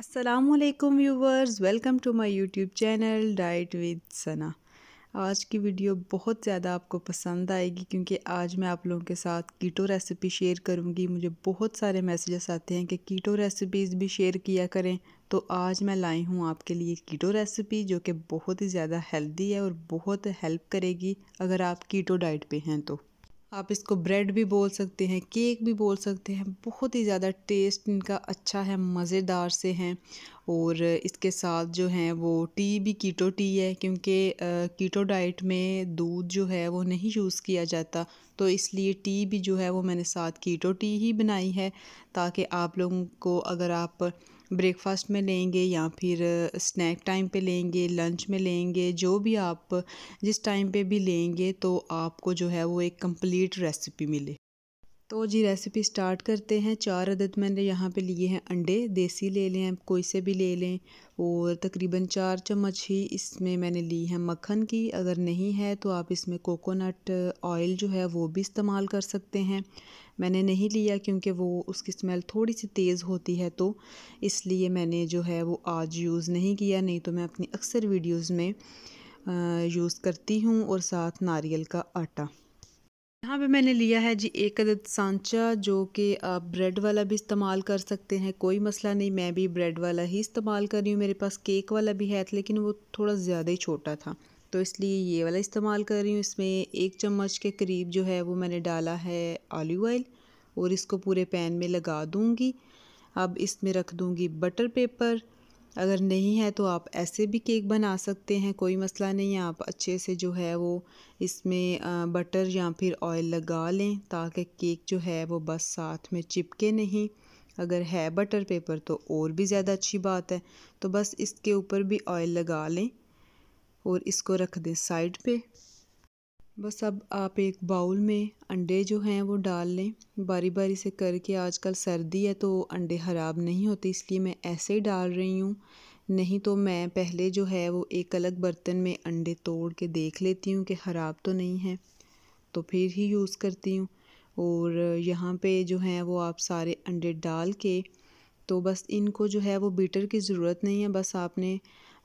असलकम viewers welcome to my YouTube channel diet with Sana आज की वीडियो बहुत ज़्यादा आपको पसंद आएगी क्योंकि आज मैं आप लोगों के साथ कीटो रेसिपी शेयर करूँगी मुझे बहुत सारे मैसेजेस आते हैं कि कीटो रेसिपीज़ भी शेयर किया करें तो आज मैं लाई हूँ आपके लिए कीटो रेसिपी जो कि बहुत ही ज़्यादा हेल्दी है और बहुत हेल्प करेगी अगर आप कीटो डाइट पे हैं तो आप इसको ब्रेड भी बोल सकते हैं केक भी बोल सकते हैं बहुत ही ज़्यादा टेस्ट इनका अच्छा है मज़ेदार से हैं और इसके साथ जो है वो टी भी कीटो टी है क्योंकि कीटो डाइट में दूध जो है वो नहीं यूज़ किया जाता तो इसलिए टी भी जो है वो मैंने साथ कीटो टी ही बनाई है ताकि आप लोगों को अगर आप ब्रेकफास्ट में लेंगे या फिर स्नैक टाइम पे लेंगे लंच में लेंगे जो भी आप जिस टाइम पे भी लेंगे तो आपको जो है वो एक कंप्लीट रेसिपी मिले तो जी रेसिपी स्टार्ट करते हैं चार अदद मैंने यहाँ पे लिए हैं अंडे देसी ले लें कोई से भी ले लें और तकरीबन चार चम्मच ही इसमें मैंने ली है मक्खन की अगर नहीं है तो आप इसमें कोकोनट ऑयल जो है वो भी इस्तेमाल कर सकते हैं मैंने नहीं लिया क्योंकि वो उसकी स्मेल थोड़ी सी तेज़ होती है तो इसलिए मैंने जो है वो आज यूज़ नहीं किया नहीं तो मैं अपनी अक्सर वीडियोज़ में यूज़ करती हूँ और साथ नारियल का आटा यहाँ पे मैंने लिया है जी एक अदद सांचा जो कि आप ब्रेड वाला भी इस्तेमाल कर सकते हैं कोई मसला नहीं मैं भी ब्रेड वाला ही इस्तेमाल कर रही हूँ मेरे पास केक वाला भी है लेकिन वो थोड़ा ज़्यादा ही छोटा था तो इसलिए ये वाला इस्तेमाल कर रही हूँ इसमें एक चम्मच के करीब जो है वो मैंने डाला है ऑलिव ऑयल और इसको पूरे पैन में लगा दूँगी अब इसमें रख दूँगी बटर पेपर अगर नहीं है तो आप ऐसे भी केक बना सकते हैं कोई मसला नहीं है आप अच्छे से जो है वो इसमें बटर या फिर ऑयल लगा लें ताकि केक जो है वो बस साथ में चिपके नहीं अगर है बटर पेपर तो और भी ज़्यादा अच्छी बात है तो बस इसके ऊपर भी ऑयल लगा लें और इसको रख दें साइड पे बस अब आप एक बाउल में अंडे जो हैं वो डाल लें बारी बारी से करके आजकल सर्दी है तो अंडे ख़राब नहीं होते इसलिए मैं ऐसे ही डाल रही हूँ नहीं तो मैं पहले जो है वो एक अलग बर्तन में अंडे तोड़ के देख लेती हूँ कि ख़राब तो नहीं है तो फिर ही यूज़ करती हूँ और यहाँ पे जो है वो आप सारे अंडे डाल के तो बस इनको जो है वो बीटर की ज़रूरत नहीं है बस आपने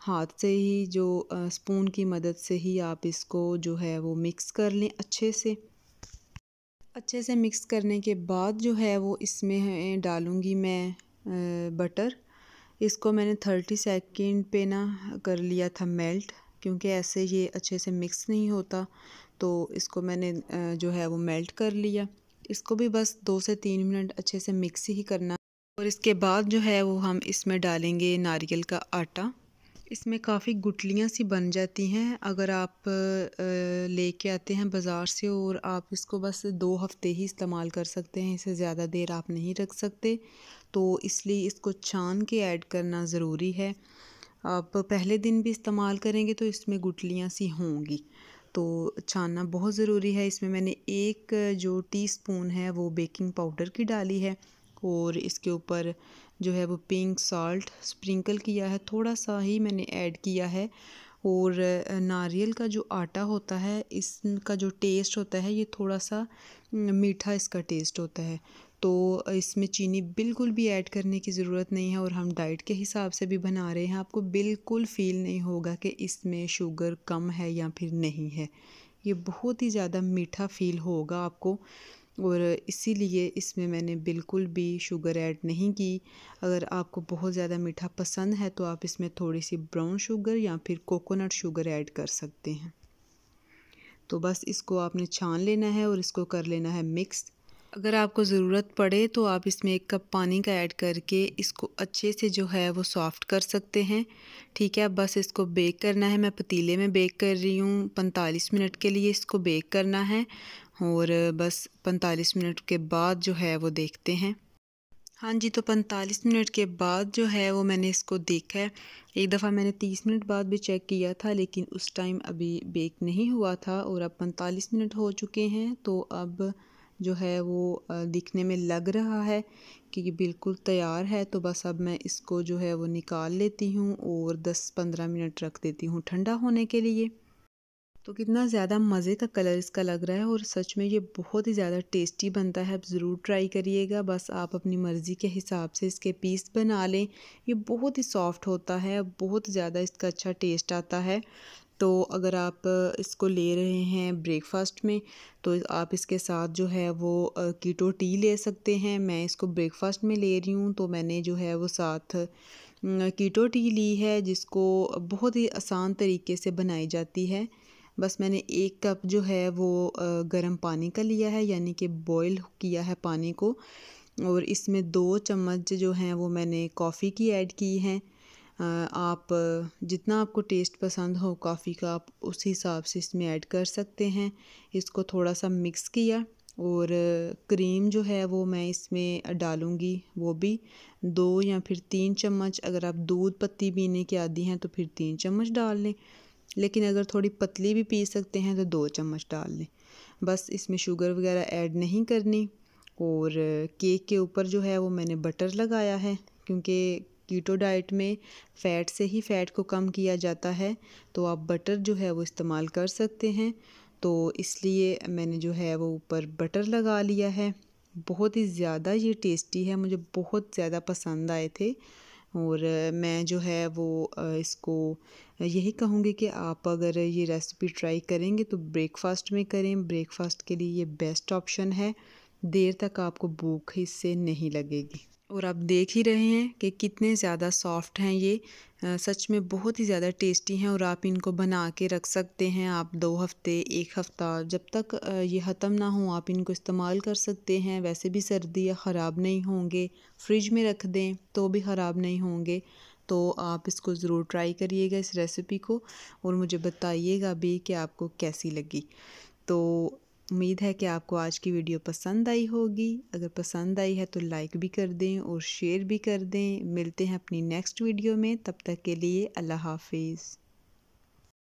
हाथ से ही जो स्पून की मदद से ही आप इसको जो है वो मिक्स कर लें अच्छे से अच्छे से मिक्स करने के बाद जो है वो इसमें डालूँगी मैं बटर इसको मैंने थर्टी सेकेंड पे ना कर लिया था मेल्ट क्योंकि ऐसे ये अच्छे से मिक्स नहीं होता तो इसको मैंने जो है वो मेल्ट कर लिया इसको भी बस दो से तीन मिनट अच्छे से मिक्स ही करना और इसके बाद जो है वो हम इसमें डालेंगे नारियल का आटा इसमें काफ़ी गुटलियाँ सी बन जाती हैं अगर आप लेके आते हैं बाज़ार से और आप इसको बस दो हफ़्ते ही इस्तेमाल कर सकते हैं इसे ज़्यादा देर आप नहीं रख सकते तो इसलिए इसको छान के ऐड करना ज़रूरी है आप पहले दिन भी इस्तेमाल करेंगे तो इसमें गुटलियाँ सी होंगी तो छानना बहुत ज़रूरी है इसमें मैंने एक जो टी है वो बेकिंग पाउडर की डाली है और इसके ऊपर जो है वो पिंक सॉल्ट स्प्रिंकल किया है थोड़ा सा ही मैंने ऐड किया है और नारियल का जो आटा होता है इसका जो टेस्ट होता है ये थोड़ा सा मीठा इसका टेस्ट होता है तो इसमें चीनी बिल्कुल भी ऐड करने की ज़रूरत नहीं है और हम डाइट के हिसाब से भी बना रहे हैं आपको बिल्कुल फील नहीं होगा कि इसमें शुगर कम है या फिर नहीं है ये बहुत ही ज़्यादा मीठा फील होगा आपको और इसीलिए इसमें मैंने बिल्कुल भी शुगर ऐड नहीं की अगर आपको बहुत ज़्यादा मीठा पसंद है तो आप इसमें थोड़ी सी ब्राउन शुगर या फिर कोकोनट शुगर ऐड कर सकते हैं तो बस इसको आपने छान लेना है और इसको कर लेना है मिक्स अगर आपको ज़रूरत पड़े तो आप इसमें एक कप पानी का ऐड करके इसको अच्छे से जो है वो सॉफ़्ट कर सकते हैं ठीक है बस इसको बेक करना है मैं पतीले में बेक कर रही हूँ पैंतालीस मिनट के लिए इसको बेक करना है और बस पैंतालीस मिनट के बाद जो है वो देखते हैं हाँ जी तो पैंतालीस मिनट के बाद जो है वो मैंने इसको देखा है एक दफ़ा मैंने तीस मिनट बाद भी चेक किया था लेकिन उस टाइम अभी बेक नहीं हुआ था और अब पैंतालीस मिनट हो चुके हैं तो अब जो है वो दिखने में लग रहा है कि बिल्कुल तैयार है तो बस अब मैं इसको जो है वो निकाल लेती हूँ और दस पंद्रह मिनट रख देती हूँ ठंडा होने के लिए तो कितना ज़्यादा मज़े का कलर इसका लग रहा है और सच में ये बहुत ही ज़्यादा टेस्टी बनता है आप ज़रूर ट्राई करिएगा बस आप अपनी मर्ज़ी के हिसाब से इसके पीस बना लें ये बहुत ही सॉफ्ट होता है बहुत ज़्यादा इसका अच्छा टेस्ट आता है तो अगर आप इसको ले रहे हैं ब्रेकफ़ास्ट में तो आप इसके साथ जो है वो कीटो टी ले सकते हैं मैं इसको ब्रेकफ़ास्ट में ले रही हूँ तो मैंने जो है वो साथ कीटो टी ली है जिसको बहुत ही आसान तरीके से बनाई जाती है बस मैंने एक कप जो है वो गर्म पानी का लिया है यानी कि बॉईल किया है पानी को और इसमें दो चम्मच जो हैं वो मैंने कॉफ़ी की ऐड की हैं आप जितना आपको टेस्ट पसंद हो कॉफ़ी का आप उस हिसाब से इसमें ऐड कर सकते हैं इसको थोड़ा सा मिक्स किया और क्रीम जो है वो मैं इसमें डालूँगी वो भी दो या फिर तीन चम्मच अगर आप दूध पत्ती पीने के आदि हैं तो फिर तीन चम्मच डाल लें लेकिन अगर थोड़ी पतली भी पी सकते हैं तो दो चम्मच डाल लें बस इसमें शुगर वगैरह ऐड नहीं करनी और केक के ऊपर जो है वो मैंने बटर लगाया है क्योंकि कीटो डाइट में फ़ैट से ही फ़ैट को कम किया जाता है तो आप बटर जो है वो इस्तेमाल कर सकते हैं तो इसलिए मैंने जो है वो ऊपर बटर लगा लिया है बहुत ही ज़्यादा ये टेस्टी है मुझे बहुत ज़्यादा पसंद आए थे और मैं जो है वो इसको यही कहूँगी कि आप अगर ये रेसिपी ट्राई करेंगे तो ब्रेकफास्ट में करें ब्रेकफास्ट के लिए ये बेस्ट ऑप्शन है देर तक आपको भूख इससे नहीं लगेगी और आप देख ही रहे हैं कि कितने ज़्यादा सॉफ्ट हैं ये सच में बहुत ही ज़्यादा टेस्टी हैं और आप इनको बना के रख सकते हैं आप दो हफ्ते एक हफ़्ता जब तक ये ख़त्म ना हो आप इनको इस्तेमाल कर सकते हैं वैसे भी सर्दी या ख़राब नहीं होंगे फ्रिज में रख दें तो भी ख़राब नहीं होंगे तो आप इसको ज़रूर ट्राई करिएगा इस रेसिपी को और मुझे बताइएगा भी कि आपको कैसी लगी तो उम्मीद है कि आपको आज की वीडियो पसंद आई होगी अगर पसंद आई है तो लाइक भी कर दें और शेयर भी कर दें मिलते हैं अपनी नेक्स्ट वीडियो में तब तक के लिए अल्लाह हाफिज़